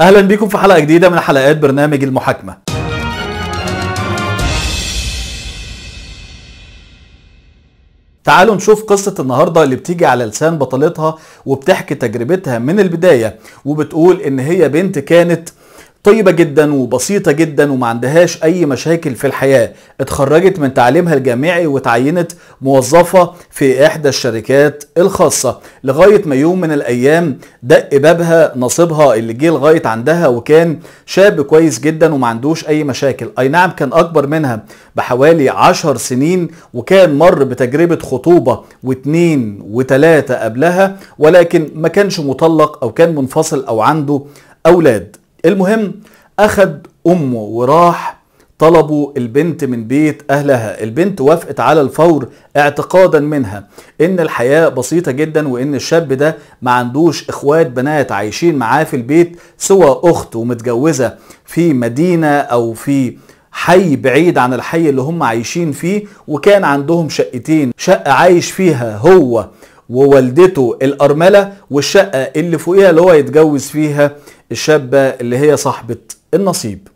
اهلا بكم في حلقه جديده من حلقات برنامج المحاكمه تعالوا نشوف قصة النهاردة اللي بتيجي على لسان بطلتها وبتحكي تجربتها من البداية وبتقول إن هي بنت كانت طيبة جدا وبسيطة جدا وما عندهاش أي مشاكل في الحياة اتخرجت من تعليمها الجامعي وتعينت موظفة في إحدى الشركات الخاصة لغاية ما يوم من الأيام دق بابها نصيبها اللي جه لغاية عندها وكان شاب كويس جدا وما عندوش أي مشاكل أي نعم كان أكبر منها بحوالي عشر سنين وكان مر بتجربة خطوبة واتنين وتلاتة قبلها ولكن ما كانش مطلق أو كان منفصل أو عنده أولاد المهم أخد أمه وراح طلبوا البنت من بيت أهلها البنت وافقت على الفور اعتقادا منها إن الحياة بسيطة جدا وإن الشاب ده ما عندوش إخوات بنات عايشين معاه في البيت سوى أخت ومتجوزة في مدينة أو في حي بعيد عن الحي اللي هم عايشين فيه وكان عندهم شقتين شقة عايش فيها هو ووالدته الأرملة والشقة اللي فوقيها اللي هو يتجوز فيها الشابة اللي هي صاحبة النصيب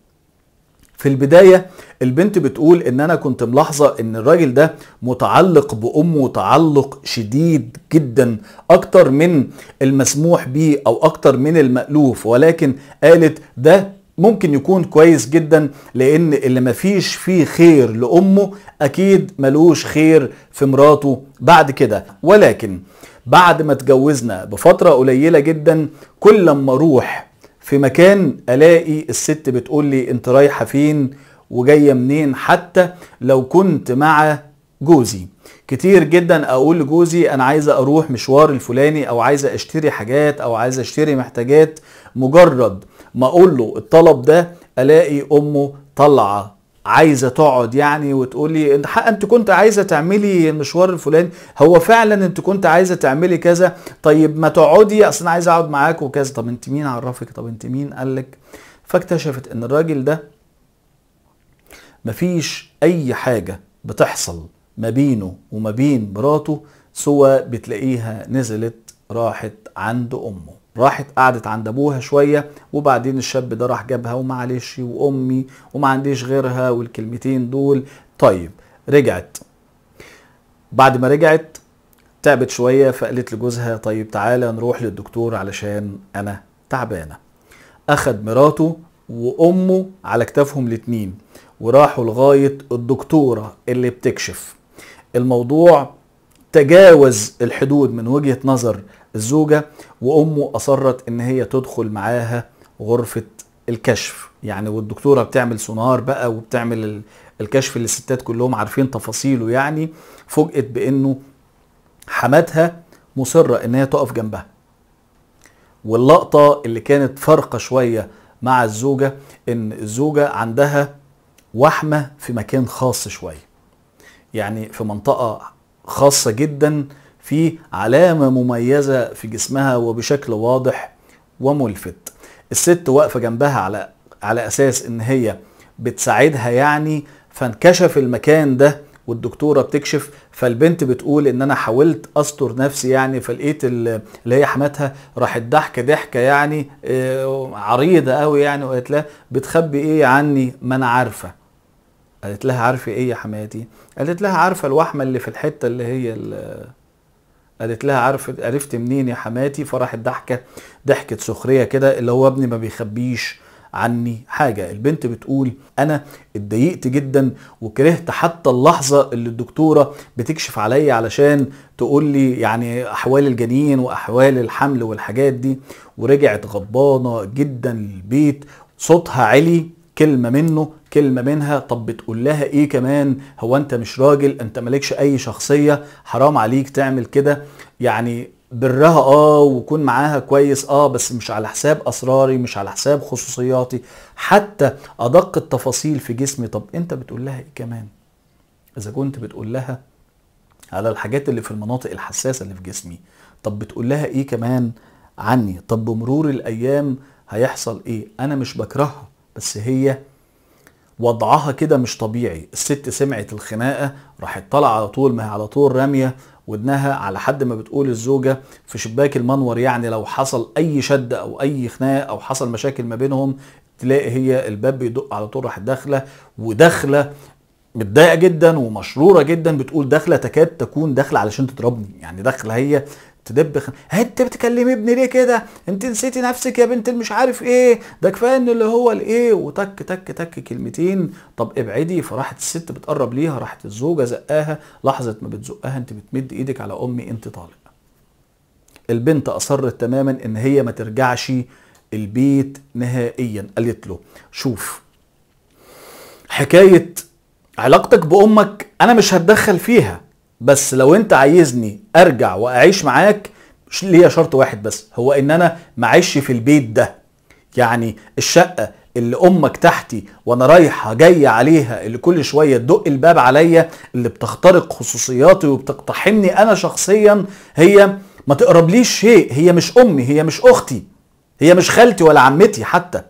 في البداية البنت بتقول ان انا كنت ملاحظة ان الراجل ده متعلق بامه تعلق شديد جدا اكتر من المسموح به او اكتر من المألوف ولكن قالت ده ممكن يكون كويس جدا لان اللي مفيش فيه خير لامه اكيد ملوش خير في مراته بعد كده ولكن بعد ما اتجوزنا بفترة قليلة جدا كل لما اروح في مكان الاقي الست بتقول لي انت رايحه فين وجايه منين حتى لو كنت مع جوزي كتير جدا اقول لجوزي انا عايزه اروح مشوار الفلاني او عايزه اشتري حاجات او عايزه اشتري محتاجات مجرد ما اقول له الطلب ده الاقي امه طالعه عايزه تقعد يعني وتقولي انت انت كنت عايزه تعملي المشوار الفلاني هو فعلا انت كنت عايزه تعملي كذا طيب ما تقعدي اصل انا عايزه اقعد معاك وكذا طب انت مين عرفك طب انت مين قال لك فاكتشفت ان الراجل ده مفيش اي حاجه بتحصل ما بينه وما بين مراته سوى بتلاقيها نزلت راحت عند امه راحت قعدت عند ابوها شويه وبعدين الشاب ده راح جابها ومعلش وامي وما عنديش غيرها والكلمتين دول طيب رجعت بعد ما رجعت تعبت شويه فقالت لجوزها طيب تعالى نروح للدكتور علشان انا تعبانه اخد مراته وامه على كتافهم الاتنين وراحوا لغايه الدكتوره اللي بتكشف الموضوع تجاوز الحدود من وجهه نظر الزوجة وأمه أصرت إن هي تدخل معاها غرفة الكشف يعني والدكتورة بتعمل سونار بقى وبتعمل الكشف اللي الستات كلهم عارفين تفاصيله يعني فوجئت بإنه حماتها مصرة إن هي تقف جنبها واللقطة اللي كانت فارقة شوية مع الزوجة إن الزوجة عندها وحمة في مكان خاص شوية يعني في منطقة خاصة جدا في علامة مميزة في جسمها وبشكل واضح وملفت الست واقفة جنبها على على أساس إن هي بتساعدها يعني فانكشف المكان ده والدكتوره بتكشف فالبنت بتقول ان انا حاولت استر نفسي يعني فلقيت اللي هي حماتها راحت ضحكه ضحكه يعني آه، عريضه قوي يعني وقالت لها بتخبي ايه عني ما انا عارفه قالت لها عارفه ايه يا حماتي قالت لها عارفه الوحمه اللي في الحته اللي هي اللي قالت لها عارف عرفت منين يا حماتي فراحت ضحكه ضحكه سخريه كده اللي هو ابني ما بيخبيش عني حاجة البنت بتقول أنا اتضايقت جدا وكرهت حتى اللحظة اللي الدكتورة بتكشف عليا علشان تقول لي يعني أحوال الجنين وأحوال الحمل والحاجات دي ورجعت غضبانة جدا للبيت صوتها علي كلمة منه كلمه منها طب بتقول لها ايه كمان هو انت مش راجل انت مالكش اي شخصيه حرام عليك تعمل كده يعني برها اه وكون معاها كويس اه بس مش على حساب اسراري مش على حساب خصوصياتي حتى ادق التفاصيل في جسمي طب انت بتقول لها ايه كمان اذا كنت بتقول لها على الحاجات اللي في المناطق الحساسه اللي في جسمي طب بتقول لها ايه كمان عني طب بمرور الايام هيحصل ايه انا مش بكرهها بس هي وضعها كده مش طبيعي الست سمعت الخناقه راحت طالعه على طول ما هي على طول راميه ودنها على حد ما بتقول الزوجه في شباك المنور يعني لو حصل اي شد او اي خناقه او حصل مشاكل ما بينهم تلاقي هي الباب بيدق على طول راحت داخله وداخله متضايقه جدا ومشروره جدا بتقول داخله تكاد تكون داخله علشان تضربني يعني داخله هي تدب انت بتكلمي ابني ليه كده انت نسيتي نفسك يا بنت مش عارف ايه ده كفايه ان اللي هو الايه وتك تك تك كلمتين طب ابعدي فراحت الست بتقرب ليها راحت الزوجه زقاها لحظه ما بتزقها انت بتمد ايدك على امي انت طالق البنت اصرت تماما ان هي ما ترجعش البيت نهائيا قالت له شوف حكايه علاقتك بامك انا مش هتدخل فيها بس لو انت عايزني ارجع واعيش معاك ليا شرط واحد بس هو ان انا معيش في البيت ده يعني الشقه اللي امك تحتي وانا رايحه جايه عليها اللي كل شويه تدق الباب عليا اللي بتخترق خصوصياتي وبتقتحمني انا شخصيا هي ما تقربليش شيء هي مش امي هي مش اختي هي مش خالتي ولا عمتي حتى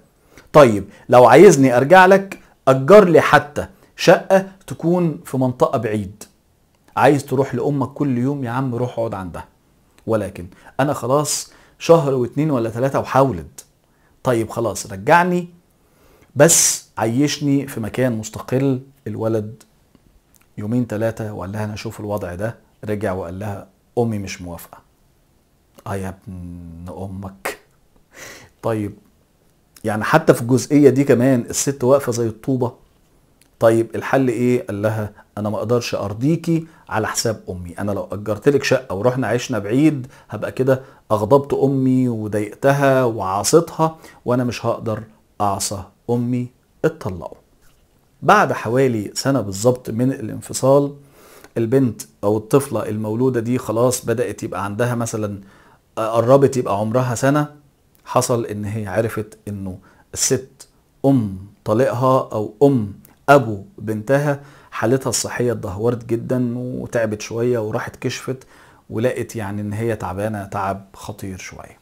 طيب لو عايزني ارجع لك اجر لي حتى شقه تكون في منطقه بعيد عايز تروح لامك كل يوم يا عم روح اقعد عندها ولكن انا خلاص شهر واتنين ولا ثلاثة وحاولد طيب خلاص رجعني بس عيشني في مكان مستقل الولد يومين ثلاثة وقال لها انا اشوف الوضع ده رجع وقال لها امي مش موافقة اه يا ابن امك طيب يعني حتى في الجزئية دي كمان الست واقفة زي الطوبة طيب الحل ايه قال لها انا ما اقدرش ارضيكي على حساب امي انا لو اجرت لك شقه ورحنا عشنا بعيد هبقى كده اغضبت امي وضايقتها وعاصيتها وانا مش هقدر اعصى امي اتطلقوا بعد حوالي سنه بالظبط من الانفصال البنت او الطفله المولوده دي خلاص بدات يبقى عندها مثلا قربت يبقى عمرها سنه حصل ان هي عرفت انه الست ام طليقها او ام ابو بنتها حالتها الصحيه اتدهورت جدا وتعبت شويه وراحت كشفت ولقت يعني ان هي تعبانه تعب خطير شويه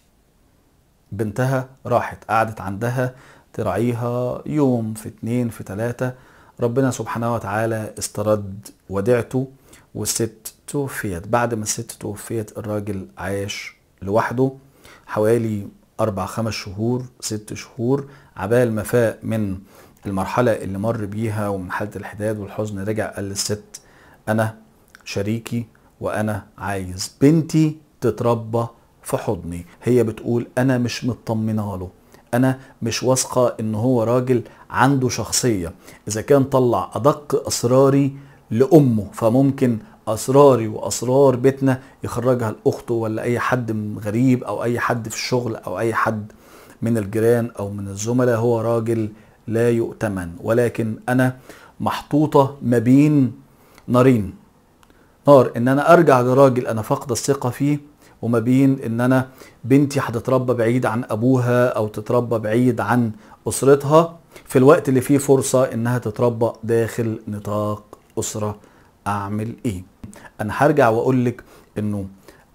بنتها راحت قعدت عندها تراعيها يوم في اتنين في تلاتة ربنا سبحانه وتعالى استرد وديعته والست توفيت بعد ما الست توفيت الراجل عاش لوحده حوالي أربع خمس شهور ست شهور عبال ما فاق من المرحلة اللي مر بيها ومن حالة الحداد والحزن رجع قال للست أنا شريكي وأنا عايز بنتي تتربى في حضني هي بتقول أنا مش مطمنة له أنا مش واثقة إن هو راجل عنده شخصية إذا كان طلع أدق أسراري لأمه فممكن اسراري واسرار بيتنا يخرجها لاخته ولا اي حد غريب او اي حد في الشغل او اي حد من الجيران او من الزملاء هو راجل لا يؤتمن ولكن انا محطوطه ما بين نارين نار ان انا ارجع لراجل انا فقد الثقه فيه وما بين ان انا بنتي هتتربى بعيد عن ابوها او تتربى بعيد عن اسرتها في الوقت اللي فيه فرصه انها تتربى داخل نطاق اسره اعمل ايه انا هرجع واقول لك انه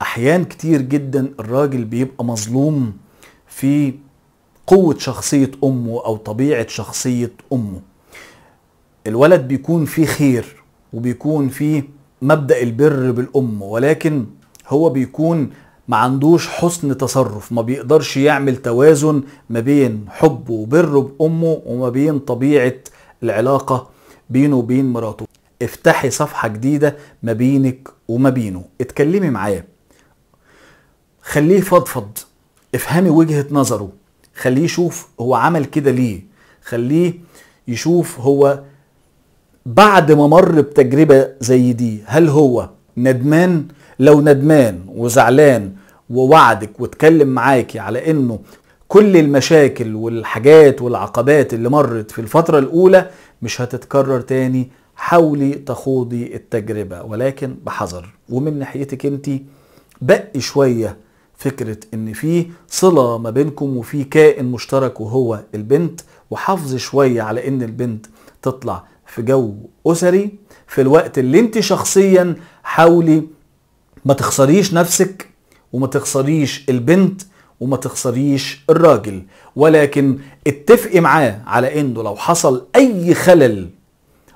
احيان كتير جدا الراجل بيبقى مظلوم في قوة شخصية أمه أو طبيعة شخصية أمه الولد بيكون فيه خير وبيكون فيه مبدأ البر بالأم ولكن هو بيكون ما عندوش حسن تصرف ما بيقدرش يعمل توازن ما بين حبه وبره بأمه وما بين طبيعة العلاقة بينه وبين مراته افتحي صفحة جديدة ما بينك وما بينه اتكلمي معاه خليه فضفض افهمي وجهة نظره خليه يشوف هو عمل كده ليه خليه يشوف هو بعد ما مر بتجربة زي دي هل هو ندمان لو ندمان وزعلان ووعدك واتكلم معاكي على انه كل المشاكل والحاجات والعقبات اللي مرت في الفترة الاولى مش هتتكرر تاني حاولي تخوضي التجربة ولكن بحذر ومن ناحيتك انت بقي شوية فكرة ان في صلة ما بينكم وفي كائن مشترك وهو البنت وحافظ شوية على ان البنت تطلع في جو اسري في الوقت اللي انت شخصيا حاولي ما تخسريش نفسك وما تخسريش البنت وما تخسريش الراجل ولكن اتفقي معاه على انه لو حصل اي خلل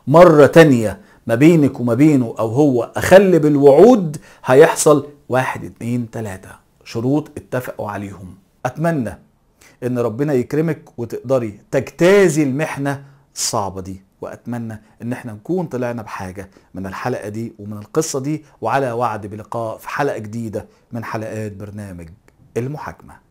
مرة تانية ما بينك وما بينه او هو اخل بالوعود هيحصل واحد اتنين تلاتة شروط اتفقوا عليهم اتمنى ان ربنا يكرمك وتقدري تجتازي المحنه الصعبه دي واتمنى ان احنا نكون طلعنا بحاجه من الحلقه دي ومن القصه دي وعلى وعد بلقاء في حلقه جديده من حلقات برنامج المحاكمه